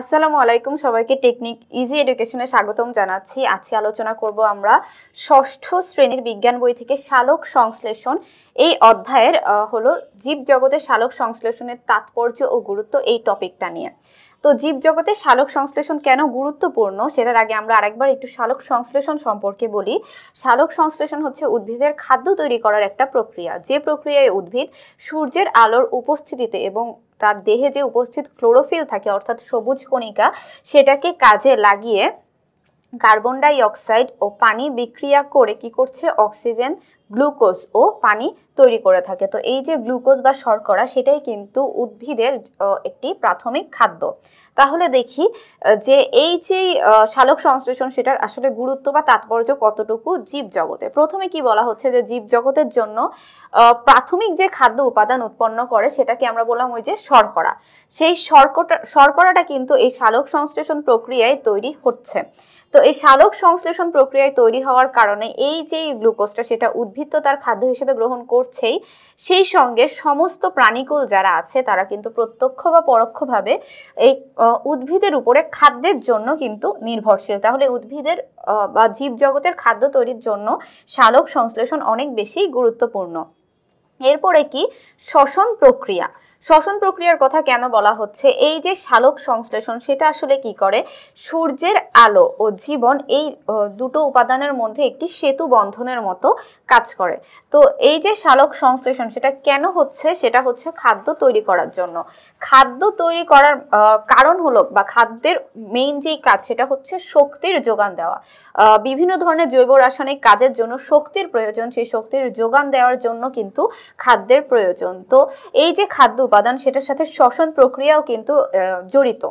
আসসালামু আলাইকুম সবাইকে টেকনিক ইজি এডুকেশনে স্বাগতম জানাচ্ছি আজকে আলোচনা করব আমরা ষষ্ঠ শ্রেণীর বিজ্ঞান বই থেকে শালক সংশ্লেষণ এই অধ্যায়ের হলো জীবজগতের শালক সংশ্লেষণের তাৎপর্য ও গুরুত্ব এই টপিকটা নিয়ে তো জগতে শালক সংশ্লেষণ কেন গুরুত্বপূর্ণ সেটার আগে আমরা আরেকবার একটু শালক সংশ্লেষণ সম্পর্কে বলি শালক সংশ্লেষণ হচ্ছে উদ্ভিদের খাদ্য তৈরি করার একটা প্রক্রিয়া যে প্রক্রিয়ায় উদ্ভিদ সূর্যের আলোর উপস্থিতিতে এবং তার দেহে যে উপস্থিত ক্লোরোফিল থাকে অর্থাৎ সবুজ কণিকা সেটাকে কাজে লাগিয়ে কার্বন ডাই অক্সাইড ও পানি বিক্রিয়া করে কি করছে অক্সিজেন গ্লুকোজ ও পানি তৈরি করে থাকে তো এই যে গ্লুকোজ বা শর্করা সেটাই কিন্তু উদ্ভিদের একটি প্রাথমিক খাদ্য তাহলে দেখি যে এই যে শালক সংশ্লেষণ সেটার আসলে গুরুত্ব বা তাৎপর্য কতটুকু জীব জগতে প্রথমে কি বলা হচ্ছে যে জীব জগতের জন্য প্রাথমিক যে খাদ্য উপাদান উৎপন্ন করে সেটাকে আমরা বললাম ওই যে শর্করা সেই শর্করা শর্করাটা কিন্তু এই শালক সংশ্লেষণ প্রক্রিয়ায় তৈরি হচ্ছে তো এই শালক সংশ্লেষণ প্রক্রিয়ায় তৈরি হওয়ার কারণে এই যে গ্লুকোজটা সেটা উদ্ভিদ উদ্ভিদ তো তার খাদ্য হিসেবে গ্রহণ করছেই সেই সঙ্গে সমস্ত প্রাণীকুল যারা আছে তারা কিন্তু প্রত্যক্ষ বা পরোক্ষভাবে এই উদ্ভিদের উপরে খাদ্যের জন্য কিন্তু নির্ভরশীল তাহলে উদ্ভিদের বা জীবজগতের খাদ্য তৈরির জন্য সালোক সংশ্লেষণ অনেক বেশি গুরুত্বপূর্ণ এরপরে কি শ্বসন প্রক্রিয়া শ্বসন প্রক্রিয়ার কথা কেন বলা হচ্ছে এই যে শালক সংশ্লেষণ সেটা আসলে কি করে সূর্যের আলো ও জীবন এই দুটো উপাদানের মধ্যে একটি সেতু বন্ধনের মতো কাজ করে তো এই যে শালক সংশ্লেষণ সেটা কেন হচ্ছে সেটা হচ্ছে খাদ্য তৈরি করার জন্য খাদ্য তৈরি করার কারণ হলো বা খাদ্যের মেইন যেই কাজ সেটা হচ্ছে শক্তির যোগান দেওয়া বিভিন্ন ধরনের জৈব রাসায়নিক কাজের জন্য শক্তির প্রয়োজন সেই শক্তির যোগান দেওয়ার জন্য কিন্তু খাদ্যের প্রয়োজন তো এই যে খাদ্য উপাদান সেটার সাথে শ্বসন প্রক্রিয়াও কিন্তু জড়িত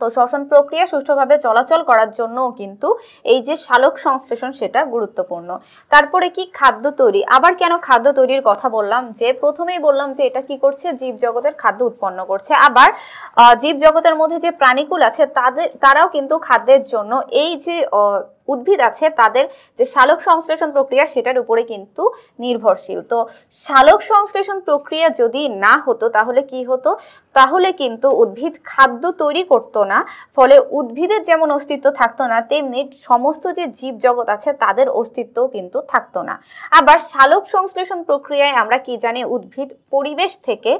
তো শ্বসন প্রক্রিয়া সুষ্ঠুভাবে চলাচল করার জন্য কিন্তু এই যে শালক সংশ্লেষণ সেটা গুরুত্বপূর্ণ তারপরে কি খাদ্য তৈরি আবার কেন খাদ্য তৈরির কথা বললাম যে প্রথমেই বললাম যে এটা কি করছে জীব জগতের খাদ্য উৎপন্ন করছে আবার জীব জগতের মধ্যে যে প্রাণীকুল আছে তাদের তারাও কিন্তু খাদ্যের জন্য এই যে উদ্ভিদ আছে তাদের যে সালোক সংশ্লেষণ প্রক্রিয়া সেটার উপরে কিন্তু নির্ভরশীল তো সালোক সংশ্লেষণ প্রক্রিয়া যদি না হতো তাহলে কি হতো তাহলে কিন্তু উদ্ভিদ খাদ্য তৈরি করতো না ফলে উদ্ভিদের যেমন অস্তিত্ব থাকতো না তেমনি সমস্ত যে জীব জগৎ আছে তাদের অস্তিত্ব কিন্তু থাকতো না আবার সালোক সংশ্লেষণ প্রক্রিয়ায় আমরা কি জানি উদ্ভিদ পরিবেশ থেকে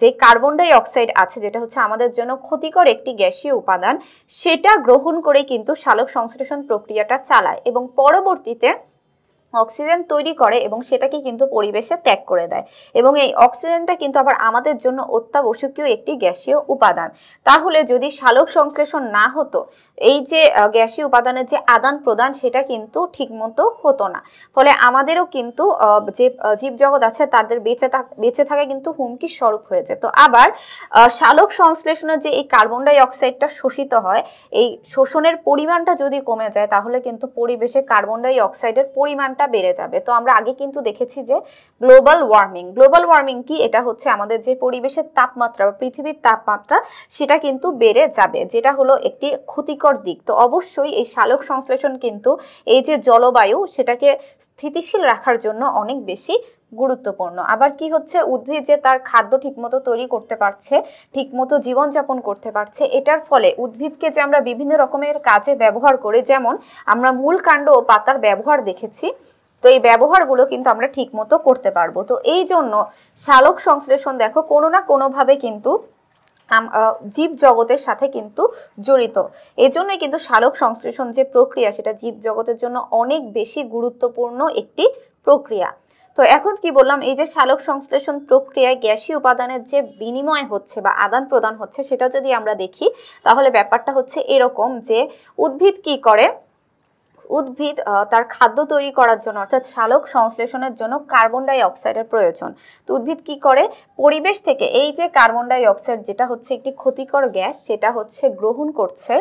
যে কার্বন ডাই অক্সাইড আছে যেটা হচ্ছে আমাদের জন্য ক্ষতিকর একটি গ্যাসীয় উপাদান সেটা গ্রহণ করে কিন্তু সালোক সংশ্লেষণ প্রক্রিয়াটা একটা চালায় এবং পরবর্তীতে অক্সিজেন তৈরি করে এবং সেটাকে কিন্তু পরিবেশে ত্যাগ করে দেয় এবং এই অক্সিজেনটা কিন্তু আবার আমাদের জন্য অত্যাবশ্যকীয় একটি গ্যাসীয় উপাদান তাহলে যদি সালোক সংশ্লেষণ না হতো এই যে গ্যাসীয় উপাদানের যে আদান প্রদান সেটা কিন্তু ঠিকমতো হতো না ফলে আমাদেরও কিন্তু যে জীবজগৎ আছে তাদের বেঁচে থাক বেঁচে থাকা কিন্তু হুমকির স্বরূপ হয়ে যেত আবার সালোক সংশ্লেষণের যে এই কার্বন ডাই অক্সাইডটা শোষিত হয় এই শোষণের পরিমাণটা যদি কমে যায় তাহলে কিন্তু পরিবেশে কার্বন ডাই অক্সাইডের পরিমাণটা তাপমাত্রাটা বেড়ে যাবে তো আমরা আগে কিন্তু দেখেছি যে গ্লোবাল ওয়ার্মিং গ্লোবাল ওয়ার্মিং কি এটা হচ্ছে আমাদের যে পরিবেশের তাপমাত্রা বা পৃথিবীর তাপমাত্রা সেটা কিন্তু বেড়ে যাবে যেটা হলো একটি ক্ষতিকর দিক তো অবশ্যই এই সালোক সংশ্লেষণ কিন্তু এই যে জলবায়ু সেটাকে স্থিতিশীল রাখার জন্য অনেক বেশি গুরুত্বপূর্ণ আবার কি হচ্ছে উদ্ভিদ যে তার খাদ্য ঠিকমতো তৈরি করতে পারছে ঠিকমতো জীবনযাপন করতে পারছে এটার ফলে উদ্ভিদকে যে আমরা বিভিন্ন রকমের কাজে ব্যবহার করে যেমন আমরা মূল কাণ্ড ও পাতার ব্যবহার দেখেছি তো এই ব্যবহারগুলো কিন্তু আমরা ঠিক মতো করতে পারবো তো এই জন্য শালক সংশ্লেষণ দেখো কোনো না কোনোভাবে কিন্তু জীব জগতের সাথে কিন্তু জড়িত এই জন্যই কিন্তু শালক সংশ্লেষণ যে প্রক্রিয়া সেটা জীব জগতের জন্য অনেক বেশি গুরুত্বপূর্ণ একটি প্রক্রিয়া তো এখন কি বললাম এই যে শালক সংশ্লেষণ প্রক্রিয়ায় গ্যাসীয় উপাদানের যে বিনিময় হচ্ছে বা আদান প্রদান হচ্ছে সেটা যদি আমরা দেখি তাহলে ব্যাপারটা হচ্ছে এরকম যে উদ্ভিদ কি করে উদ্ভিদ তার খাদ্য তৈরি করার জন্য অর্থাৎ শালক সংশ্লেষণের জন্য কার্বন ডাই অক্সাইডের প্রয়োজন তো উদ্ভিদ কি করে পরিবেশ থেকে এই যে কার্বন ডাই অক্সাইড যেটা হচ্ছে একটি ক্ষতিকর গ্যাস সেটা হচ্ছে গ্রহণ করছে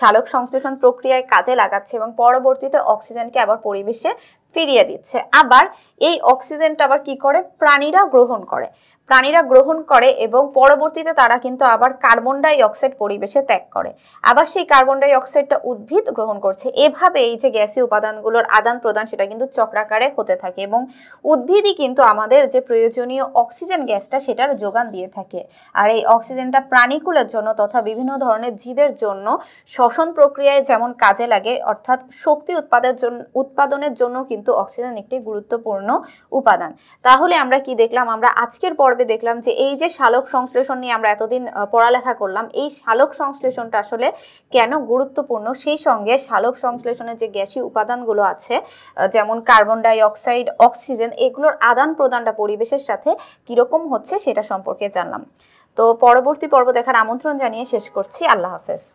সালোক সংশ্লেষণ প্রক্রিয়ায় কাজে লাগাচ্ছে এবং পরবর্তীতে অক্সিজেনকে আবার পরিবেশে ফিরিয়ে দিচ্ছে আবার এই অক্সিজেনটা আবার কি করে প্রাণীরা গ্রহণ করে প্রাণীরা গ্রহণ করে এবং পরবর্তীতে তারা কিন্তু আবার কার্বন ডাই অক্সাইড পরিবেশে ত্যাগ করে আবার সেই কার্বন ডাই অক্সাইডটা উদ্ভিদ গ্রহণ করছে এভাবে এই যে গ্যাসি উপাদানগুলোর আদান প্রদান সেটা কিন্তু চক্রাকারে হতে থাকে এবং উদ্ভিদই কিন্তু আমাদের যে প্রয়োজনীয় অক্সিজেন গ্যাসটা সেটার যোগান দিয়ে থাকে আর এই অক্সিজেনটা প্রাণীকুলের জন্য তথা বিভিন্ন ধরনের জীবের জন্য শ্বসন প্রক্রিয়ায় যেমন কাজে লাগে অর্থাৎ শক্তি উৎপাদনের জন্য উৎপাদনের জন্য কিন্তু অক্সিজেন একটি গুরুত্বপূর্ণ উপাদান তাহলে আমরা কি দেখলাম আমরা আজকের পর্বে দেখলাম যে এই যে শালক সংশ্লেষণ নিয়ে আমরা এতদিন পড়ালেখা করলাম এই শালক সংশ্লেষণটা আসলে কেন গুরুত্বপূর্ণ সেই সঙ্গে শালক সংশ্লেষণের যে গ্যাসীয় উপাদানগুলো আছে যেমন কার্বন ডাইঅক্সাইড অক্সিজেন এগুলোর আদান প্রদানটা পরিবেশের সাথে কীরকম হচ্ছে সেটা সম্পর্কে জানলাম তো পরবর্তী পর্ব দেখার আমন্ত্রণ জানিয়ে শেষ করছি আল্লাহ হাফেজ